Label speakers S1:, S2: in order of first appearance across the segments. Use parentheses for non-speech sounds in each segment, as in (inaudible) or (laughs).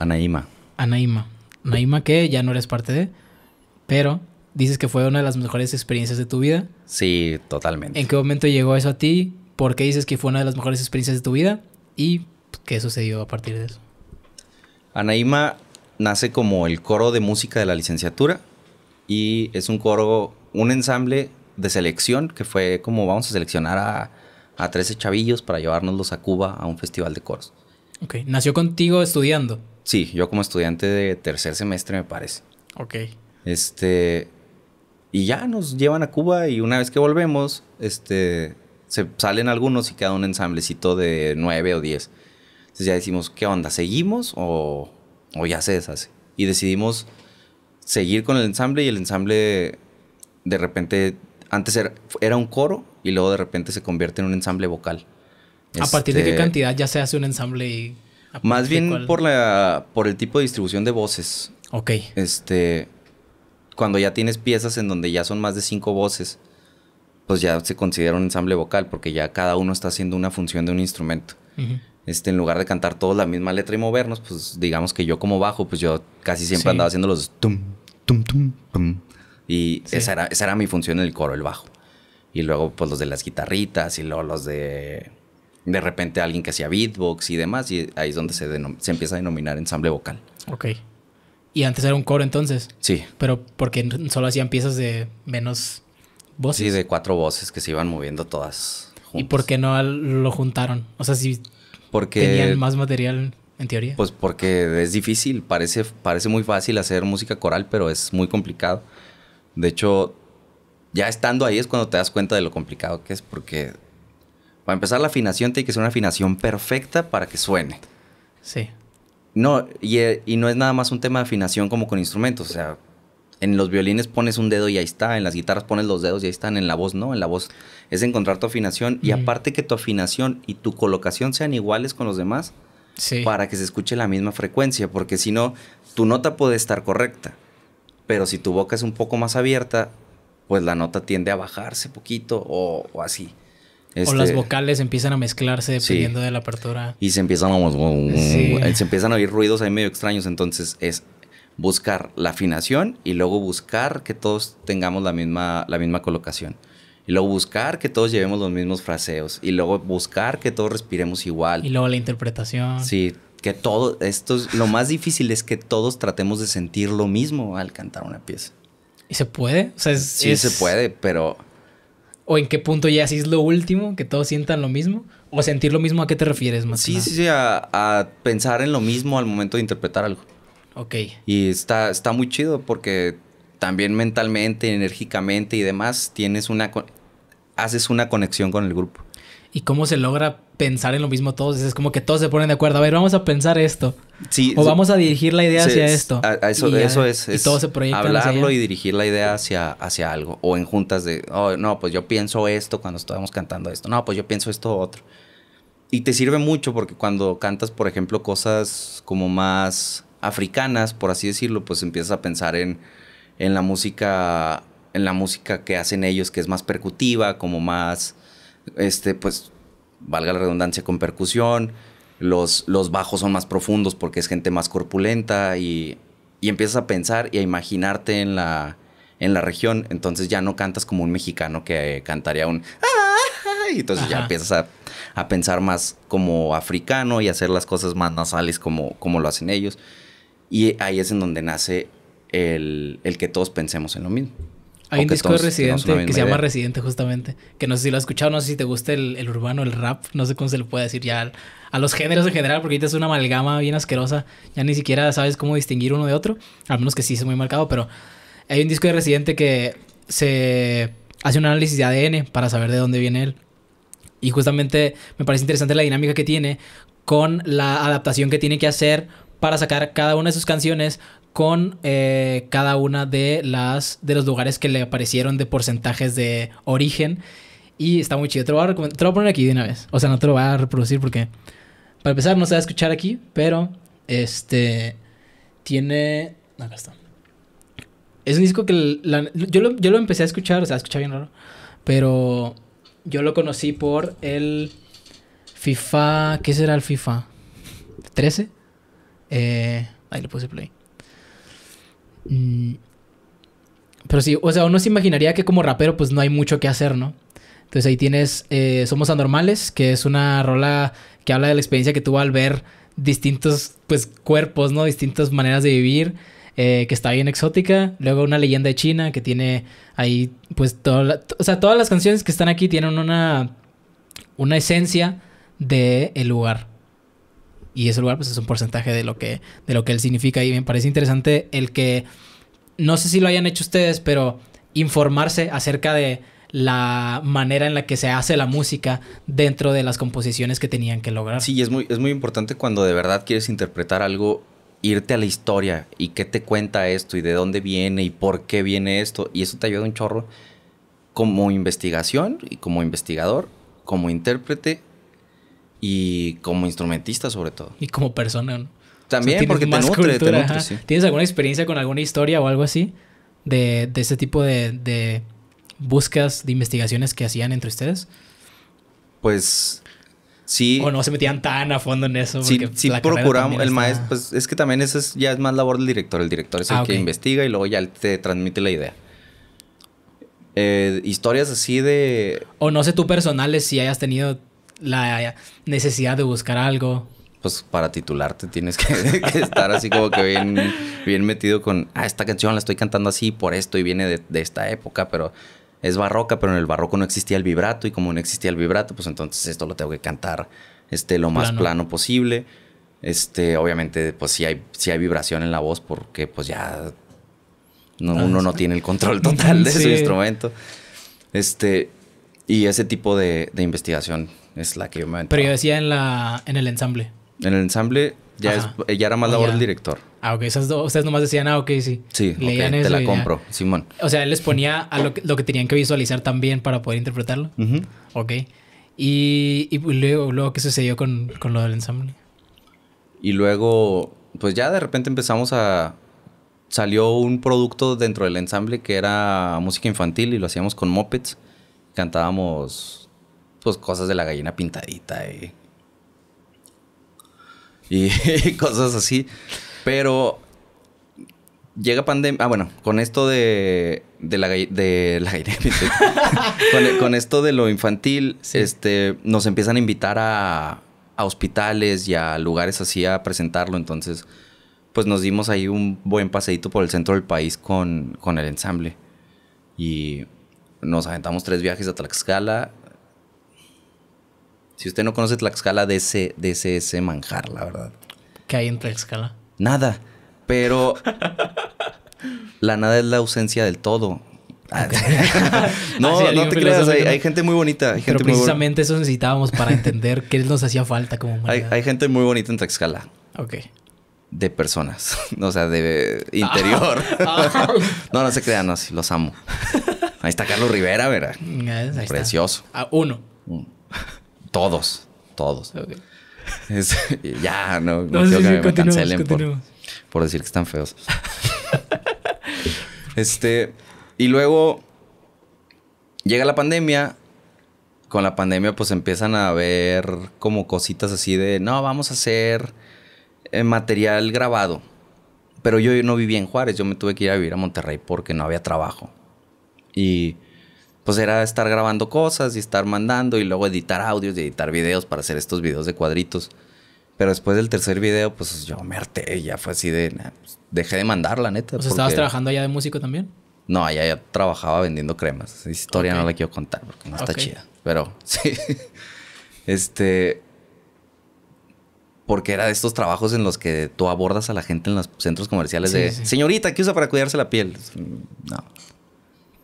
S1: Anaíma.
S2: Anaíma. Anaíma que ya no eres parte de, pero dices que fue una de las mejores experiencias de tu vida.
S1: Sí, totalmente.
S2: ¿En qué momento llegó eso a ti? ¿Por qué dices que fue una de las mejores experiencias de tu vida? ¿Y qué sucedió a partir de eso?
S1: Anaíma nace como el coro de música de la licenciatura y es un coro, un ensamble de selección que fue como vamos a seleccionar a, a 13 chavillos para llevárnoslos a Cuba a un festival de coros.
S2: Ok, nació contigo estudiando.
S1: Sí, yo como estudiante de tercer semestre, me parece. Ok. Este. Y ya nos llevan a Cuba y una vez que volvemos, este. Se salen algunos y queda un ensamblecito de nueve o diez. Entonces ya decimos, ¿qué onda? ¿Seguimos o, ya se deshace? Y decidimos seguir con el ensamble y el ensamble de repente, antes era, era un coro y luego de repente se convierte en un ensamble vocal. ¿A partir de qué este,
S2: cantidad ya se hace un ensamble y más bien
S1: por la por el tipo de distribución de voces. Ok. Este cuando ya tienes piezas en donde ya son más de cinco voces, pues ya se considera un ensamble vocal porque ya cada uno está haciendo una función de un instrumento. Este, en lugar de cantar todos la misma letra y movernos, pues digamos que yo como bajo, pues yo casi siempre andaba haciendo los tum, tum, tum, Y esa, era, esa era mi función en el coro, el bajo. Y luego, pues los de las guitarritas y luego los de de repente alguien que hacía beatbox y demás, y ahí es donde se, se empieza a denominar ensamble vocal.
S2: Ok. Y antes era un coro entonces. Sí. Pero porque solo hacían piezas de menos voces. Sí, de
S1: cuatro voces que se iban moviendo todas.
S2: Juntas. ¿Y por qué no lo juntaron? O sea, si porque, tenían más material en teoría.
S1: Pues porque es difícil, parece, parece muy fácil hacer música coral, pero es muy complicado. De hecho, ya estando ahí es cuando te das cuenta de lo complicado que es, porque para empezar, la afinación tiene que ser una afinación perfecta para que suene. Sí. No, eh, y, no es nada más un tema de afinación como con instrumentos. O sea, en los violines pones un dedo y ahí está, en las guitarras pones los dedos y ahí están, en la voz no, en la voz es encontrar tu afinación. Y aparte que tu afinación y tu colocación sean iguales con los demás sí. para que se escuche la misma frecuencia, porque si no, tu nota puede estar correcta. Pero si tu boca es un poco más abierta, pues la nota tiende a bajarse poquito o, o así o este, las vocales empiezan a mezclarse dependiendo de la apertura. Y se empiezan a, se empiezan a oír ruidos ahí medio extraños. Entonces es buscar la afinación y luego buscar que todos tengamos la misma, la misma colocación. Y luego buscar que todos llevemos los mismos fraseos. Y luego buscar que todos respiremos igual. Y
S2: luego la interpretación.
S1: Sí, que todo, esto es, lo más difícil es que todos tratemos de sentir lo mismo al cantar una pieza.
S2: ¿Y se puede? O sea, sí, se
S1: puede, pero
S2: o en qué punto ya si es lo último, que todos sientan lo mismo, o sentir lo mismo, ¿a qué te refieres más? Sí, sí,
S1: sí, a, pensar en lo mismo al momento de interpretar algo. Ok. Y está, está muy chido porque también mentalmente, enérgicamente y demás, tienes una, haces una conexión con el grupo.
S2: ¿Y cómo se logra pensar en lo mismo todos? Es como que todos se ponen de acuerdo, a ver, vamos a pensar esto o vamos a dirigir la idea hacia esto. eso, es, hablarlo y
S1: dirigir la idea hacia, hacia algo. O en juntas de, oh, no, pues yo pienso esto cuando estábamos cantando esto. No, pues yo pienso esto otro. Y te sirve mucho porque cuando cantas, por ejemplo, cosas como más africanas, por así decirlo, pues empiezas a pensar en, en la música en la música que hacen ellos que es más percutiva, como más este pues valga la redundancia con percusión, los, los bajos son más profundos porque es gente más corpulenta y, y empiezas a pensar y a imaginarte en la, en la región. Entonces ya no cantas como un mexicano que eh, cantaría un... Ah, ah, ah", y entonces ya empiezas a, pensar más como africano y hacer las cosas más nasales como, como lo hacen ellos. Y ahí es en donde nace el, el que todos pensemos en lo mismo. Hay un disco de Residente que se llama
S2: Residente justamente, que no sé si lo has escuchado, no sé si te gusta el, urbano, el rap, no sé cómo se le puede decir ya a los géneros en general, porque ahorita es una amalgama bien asquerosa, ya ni siquiera sabes cómo distinguir uno de otro, al menos que sí es muy marcado, pero hay un disco de Residente que se hace un análisis de ADN para saber de dónde viene él. Y justamente me parece interesante la dinámica que tiene con la adaptación que tiene que hacer para sacar cada una de sus canciones con eh, cada una de las de los lugares que le aparecieron de porcentajes de origen. Y está muy chido. Te lo voy a, poner aquí de una vez. O sea, no te lo voy a reproducir porque. Para empezar, no se va a escuchar aquí, pero. Este. Tiene. Acá está. Es un disco que. yo, lo, empecé a escuchar, o sea, escuchar bien raro. Pero. Yo lo conocí por el. FIFA. ¿Qué será el FIFA? ¿13? Eh, ahí lo puse play. Pero sí, o sea, uno se imaginaría que como rapero pues no hay mucho que hacer, ¿no? Entonces ahí tienes eh, Somos Anormales, que es una rola que habla de la experiencia que tuvo al ver distintos pues cuerpos, ¿no? Distintas maneras de vivir, eh, que está bien exótica. Luego una leyenda de China que tiene ahí pues o sea, todas las canciones que están aquí tienen una, una esencia de lugar y ese lugar pues es un porcentaje de lo que, de lo que él significa y me parece interesante el que, no sé si lo hayan hecho ustedes, pero informarse acerca de la manera en la que se hace la música dentro de las composiciones que tenían que
S1: lograr. Sí, es muy, es muy importante cuando de verdad quieres interpretar algo, irte a la historia y qué te cuenta esto y de dónde viene y por qué viene esto. Y eso te ayuda un chorro como investigación y como investigador, como intérprete y como instrumentista sobre todo.
S2: Y como persona,
S1: También, porque te nutre, te
S2: ¿Tienes alguna experiencia con alguna historia o algo así de, de tipo de, de búsquedas, de investigaciones que hacían entre ustedes?
S1: Pues Sí. O no
S2: se metían tan a fondo en eso. Sí, procuramos. El maestro,
S1: pues es que también eso es, ya es más labor del director. El director es el ah, que investiga y luego ya te transmite la idea. Eh, historias así de.
S2: O no sé tú personales si hayas tenido la necesidad de buscar algo.
S1: Pues para titularte tienes (laughs) que, estar así como que bien, bien metido con, ah, esta canción la estoy cantando así por esto y viene de, esta época, pero es barroca, pero en el barroco no existía el vibrato y como no existía el vibrato, pues entonces esto lo tengo que cantar este, lo más plano, posible. Este, obviamente, pues sí hay, hay vibración en la voz porque pues ya uno ah, no tiene el control total de (laughs) su instrumento. Este, y ese tipo de, investigación es la que yo me Pero
S2: yo decía en, la, en el ensamble.
S1: En el ensamble ya, es, era más oh, labor del director.
S2: Ah, ok. Esas dos, ustedes nomás decían, ah, ok, sí. Sí, Leían te la compro, Simón. O sea, él les ponía a lo, que tenían que visualizar también para poder interpretarlo. Ajá. Ok. Y, pues luego, luego, ¿qué sucedió con, con lo del ensamble?
S1: Y luego, pues ya de repente empezamos a... Salió un producto dentro del ensamble que era música infantil y lo hacíamos con mopeds cantábamos pues cosas de la gallina pintadita y, (laughs) cosas así. Pero llega pandemia. Ah, bueno, con esto de, de la, gallina (laughs) con, esto de lo infantil, este, nos empiezan a invitar a, a hospitales y a lugares así a presentarlo. Entonces, pues nos dimos ahí un buen paseíto por el centro del país con, con el ensamble. Y nos aventamos tres viajes a Tlaxcala. Si usted no conoce Tlaxcala, de ese, de ese, manjar, la verdad.
S2: ¿Qué hay en Tlaxcala?
S1: Nada. Pero (laughs) la nada es la ausencia del todo. (laughs) (laughs) no, no te creas, hay, gente muy bonita. pero precisamente eso necesitábamos para
S2: entender qué nos hacía falta como Hay,
S1: gente muy bonita en Tlaxcala. Ok. De personas, o sea, de interior. Ah. no, no se crean, así... los amo. Ahí está Carlos Rivera, ¿verdad? Precioso. A uno. Todos, todos. ya, no, no, quiero que me cancelen por, decir que están feos. (laughs) este, y luego llega la pandemia. Con la pandemia, pues empiezan a ver como cositas así de no, vamos a hacer eh, material grabado. Pero yo no vivía en Juárez, yo me tuve que ir a vivir a Monterrey porque no había trabajo. Y pues era estar grabando cosas y estar mandando y luego editar audios y editar videos para hacer estos videos de cuadritos. Pero después del tercer video, pues yo me harté, ya fue así de... Pues, dejé de mandar, la neta. ¿estabas trabajando
S2: allá de músico también?
S1: No, allá ya trabajaba vendiendo cremas. historia no la quiero contar porque no está chida. Pero (laughs) sí. este. Porque era de estos trabajos en los que tú abordas a la gente en los centros comerciales de señorita, ¿qué usa para cuidarse la piel? No.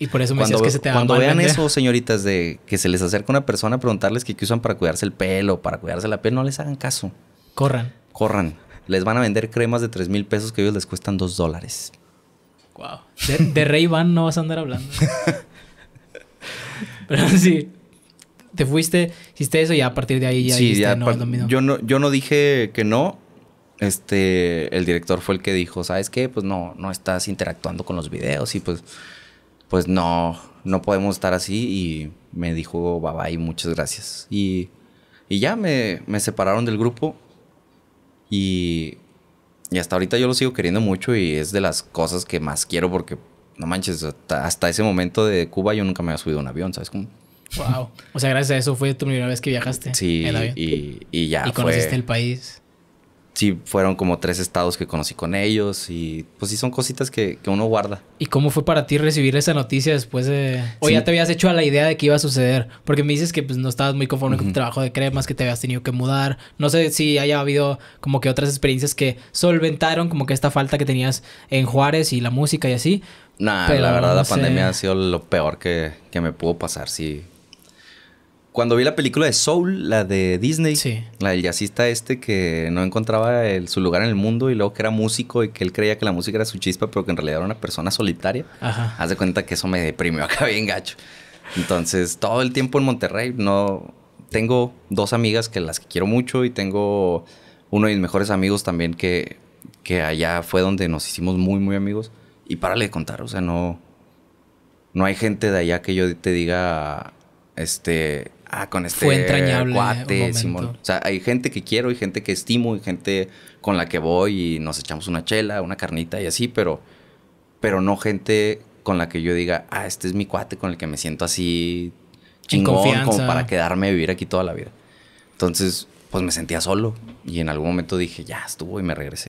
S1: Y por
S2: eso me cuando, que se te va Cuando vean eso,
S1: señoritas, de que se les acerca una persona a preguntarles qué usan para cuidarse el pelo, para cuidarse la piel, no les hagan caso. Corran. Corran. Les van a vender cremas de 3 mil pesos que a ellos les cuestan 2 dólares.
S2: Wow. De, Rey Van no vas a andar hablando. (laughs) Pero sí, te fuiste, hiciste eso y a partir de ahí ya sí,
S1: Yo no, yo no dije que no. Este, el director fue el que dijo, ¿sabes qué? Pues no, no estás interactuando con los videos y pues pues no, no podemos estar así y me dijo bye bye, muchas gracias. Y, ya me, separaron del grupo y, hasta ahorita yo lo sigo queriendo mucho y es de las cosas que más quiero porque no manches, hasta, ese momento de Cuba yo nunca me había subido a un avión, ¿sabes cómo?
S2: Wow. O sea, gracias a eso fue tu primera vez que viajaste. Sí, en avión. Y, ya. Y conociste el país
S1: sí fueron como tres estados que conocí con ellos y pues sí son cositas que, uno guarda.
S2: ¿Y cómo fue para ti recibir esa noticia después de... O ya te habías hecho a la idea de que iba a suceder, porque me dices que pues no estabas muy conforme con tu trabajo de cremas, que te habías tenido que mudar, no sé si haya habido como que otras experiencias que solventaron como que esta falta que tenías en Juárez y la música y así. Nah, la verdad la pandemia ha
S1: sido lo peor que, que me pudo pasar, sí cuando vi la película de Soul, la de Disney, la del jazzista este que no encontraba su lugar en el mundo y luego que era músico y que él creía que la música era su chispa, pero que en realidad era una persona solitaria, haz de cuenta que eso me deprimió (laughs) acá bien gacho. Entonces, todo el tiempo en Monterrey, no tengo dos amigas que las que quiero mucho y tengo uno de mis mejores amigos también que, que allá fue donde nos hicimos muy, muy amigos. Y párale de contar, o sea, no, no hay gente de allá que yo te diga este, ah, con este Fue cuate, Simón. O sea, hay gente que quiero y gente que estimo y gente con la que voy y nos echamos una chela, una carnita y así, pero, pero no gente con la que yo diga, ah, este es mi cuate con el que me siento así
S2: chingón, como para
S1: quedarme a vivir aquí toda la vida. Entonces, pues me sentía solo y en algún momento dije, ya estuvo y me regresé.